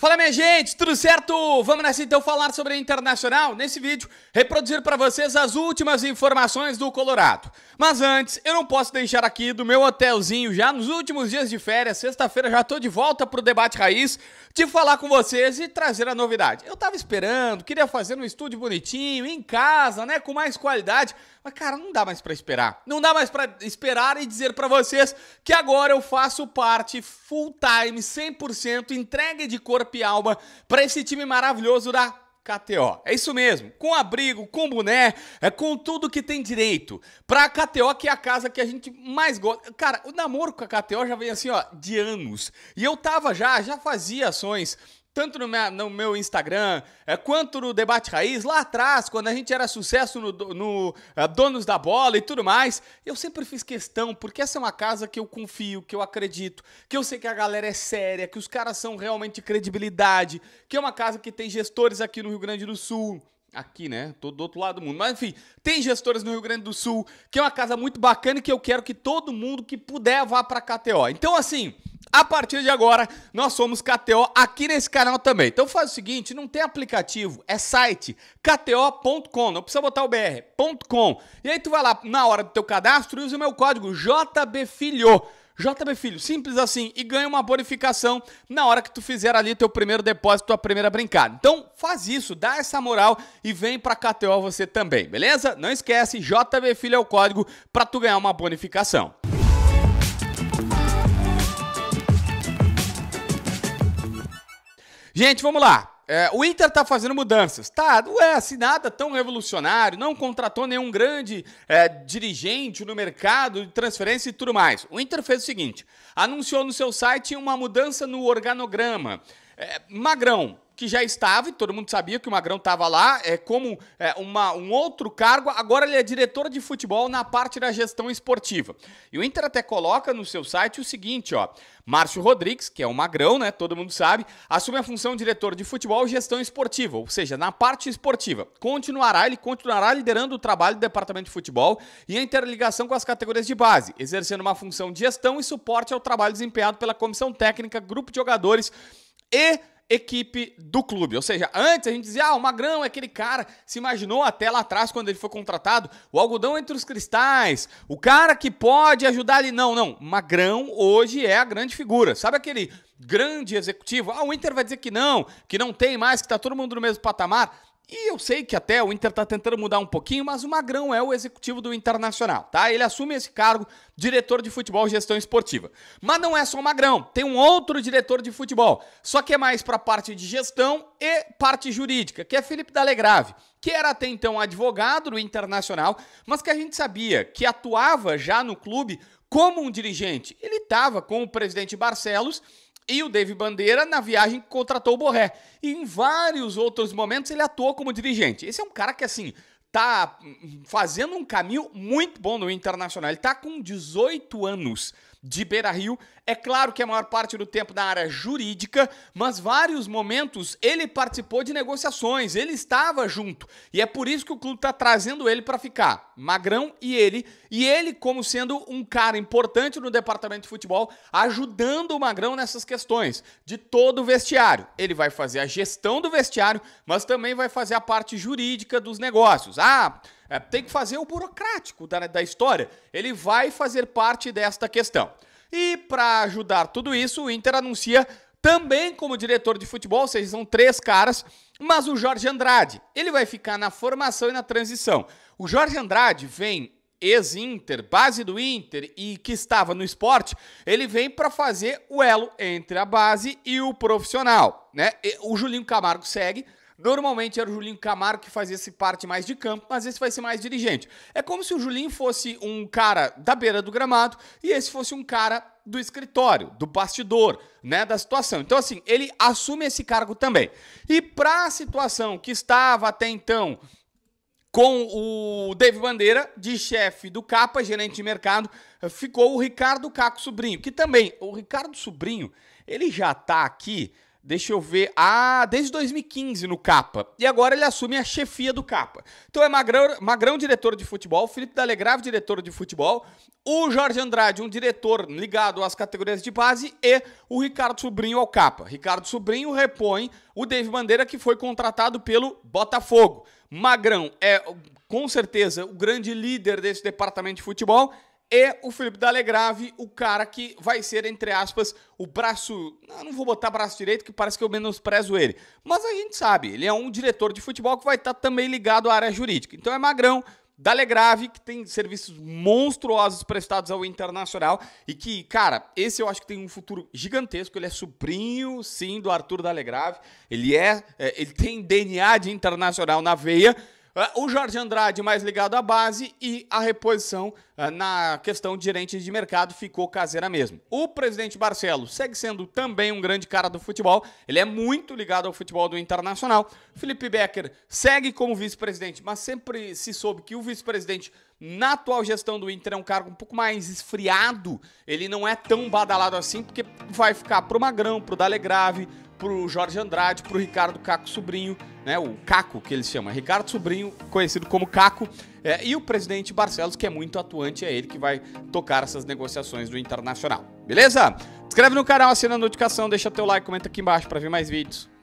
Fala minha gente, tudo certo? Vamos nessa então falar sobre a Internacional. Nesse vídeo, reproduzir para vocês as últimas informações do Colorado. Mas antes, eu não posso deixar aqui do meu hotelzinho já nos últimos dias de férias, sexta-feira já estou de volta pro debate raiz, de falar com vocês e trazer a novidade. Eu tava esperando, queria fazer um estúdio bonitinho, em casa, né, com mais qualidade, mas cara, não dá mais para esperar. Não dá mais para esperar e dizer para vocês que agora eu faço parte full time, 100% entregue de corpo corpo e alma para esse time maravilhoso da KTO. É isso mesmo, com abrigo, com boné, é com tudo que tem direito. Pra KTO, que é a casa que a gente mais gosta. Cara, o namoro com a KTO já vem assim, ó, de anos. E eu tava já, já fazia ações tanto no meu, no meu Instagram é, quanto no Debate Raiz, lá atrás, quando a gente era sucesso no, no é, Donos da Bola e tudo mais, eu sempre fiz questão, porque essa é uma casa que eu confio, que eu acredito, que eu sei que a galera é séria, que os caras são realmente credibilidade, que é uma casa que tem gestores aqui no Rio Grande do Sul, aqui, né? Tô do outro lado do mundo. Mas enfim, tem gestores no Rio Grande do Sul, que é uma casa muito bacana e que eu quero que todo mundo que puder vá para KTO. Então assim, a partir de agora, nós somos KTO aqui nesse canal também. Então faz o seguinte, não tem aplicativo, é site kto.com, não precisa botar o br.com. E aí tu vai lá na hora do teu cadastro e usa o meu código JBFilho. JB Filho, simples assim, e ganha uma bonificação na hora que tu fizer ali teu primeiro depósito, tua primeira brincada. Então, faz isso, dá essa moral e vem pra KTO você também, beleza? Não esquece, JB Filho é o código para tu ganhar uma bonificação. Gente, vamos lá. É, o Inter tá fazendo mudanças. Tá, não é assim nada tão revolucionário, não contratou nenhum grande é, dirigente no mercado de transferência e tudo mais. O Inter fez o seguinte: anunciou no seu site uma mudança no organograma. É, Magrão, que já estava, e todo mundo sabia que o Magrão estava lá, é como é, uma, um outro cargo, agora ele é diretor de futebol na parte da gestão esportiva. E o Inter até coloca no seu site o seguinte, ó, Márcio Rodrigues, que é o Magrão, né, todo mundo sabe, assume a função de diretor de futebol e gestão esportiva, ou seja, na parte esportiva. Continuará, ele continuará liderando o trabalho do departamento de futebol e a interligação com as categorias de base, exercendo uma função de gestão e suporte ao trabalho desempenhado pela comissão técnica, grupo de jogadores e equipe do clube. Ou seja, antes a gente dizia, ah, o Magrão é aquele cara, se imaginou até lá atrás quando ele foi contratado, o algodão entre os cristais, o cara que pode ajudar ele. Não, não, Magrão hoje é a grande figura. Sabe aquele grande executivo? Ah, o Inter vai dizer que não, que não tem mais, que tá todo mundo no mesmo patamar. E eu sei que até o Inter está tentando mudar um pouquinho, mas o Magrão é o executivo do Internacional, tá? Ele assume esse cargo, diretor de futebol e gestão esportiva. Mas não é só o Magrão, tem um outro diretor de futebol, só que é mais para a parte de gestão e parte jurídica, que é Felipe Dalegrave, que era até então advogado do Internacional, mas que a gente sabia que atuava já no clube como um dirigente. Ele estava com o presidente Barcelos e o David Bandeira, na viagem, contratou o Borré. E em vários outros momentos ele atuou como dirigente. Esse é um cara que, assim, tá fazendo um caminho muito bom no Internacional. Ele tá com 18 anos de Beira Rio. É claro que a maior parte do tempo na área jurídica, mas vários momentos ele participou de negociações, ele estava junto. E é por isso que o clube está trazendo ele para ficar. Magrão e ele. E ele, como sendo um cara importante no departamento de futebol, ajudando o Magrão nessas questões de todo o vestiário. Ele vai fazer a gestão do vestiário, mas também vai fazer a parte jurídica dos negócios. Ah, é, tem que fazer o burocrático da, da história. Ele vai fazer parte desta questão. E para ajudar tudo isso, o Inter anuncia também como diretor de futebol, seja, são três caras, mas o Jorge Andrade, ele vai ficar na formação e na transição. O Jorge Andrade vem ex-Inter, base do Inter e que estava no esporte, ele vem para fazer o elo entre a base e o profissional, né? o Julinho Camargo segue. Normalmente era o Julinho Camargo que fazia esse parte mais de campo, mas esse vai ser mais dirigente. É como se o Julinho fosse um cara da beira do gramado e esse fosse um cara do escritório, do bastidor, né, da situação. Então assim, ele assume esse cargo também. E para a situação que estava até então com o David Bandeira, de chefe do Capa, gerente de mercado, ficou o Ricardo Caco Sobrinho, que também, o Ricardo Sobrinho, ele já está aqui Deixa eu ver. Ah, desde 2015 no Capa. E agora ele assume a chefia do Capa. Então é Magrão, Magrão diretor de futebol, Felipe Dalegrave, diretor de futebol, o Jorge Andrade, um diretor ligado às categorias de base, e o Ricardo Sobrinho ao Capa. Ricardo Sobrinho repõe o Dave Bandeira, que foi contratado pelo Botafogo. Magrão é, com certeza, o grande líder desse departamento de futebol é o Felipe Dalegrave, o cara que vai ser, entre aspas, o braço. não vou botar braço direito, que parece que eu menosprezo ele. Mas a gente sabe, ele é um diretor de futebol que vai estar tá também ligado à área jurídica. Então é magrão. Dalegrave, que tem serviços monstruosos prestados ao internacional e que, cara, esse eu acho que tem um futuro gigantesco. Ele é sobrinho, sim, do Arthur Dalegrave. Ele é, é ele tem DNA de internacional na veia ah, o Jorge Andrade mais ligado à base e a reposição ah, na questão de gerente de mercado ficou caseira mesmo. O presidente Barcelo segue sendo também um grande cara do futebol, ele é muito ligado ao futebol do Internacional. Felipe Becker segue como vice-presidente, mas sempre se soube que o vice-presidente na atual gestão do Inter é um cargo um pouco mais esfriado, ele não é tão badalado assim, porque vai ficar pro Magrão, pro Dalegrave, pro Jorge Andrade, pro Ricardo Caco Sobrinho, né, o Caco que ele chama, é Ricardo Sobrinho, conhecido como Caco, é, e o presidente Barcelos, que é muito atuante, é ele que vai tocar essas negociações do Internacional. Beleza? Inscreve no canal, assina a notificação, deixa teu like, comenta aqui embaixo para ver mais vídeos.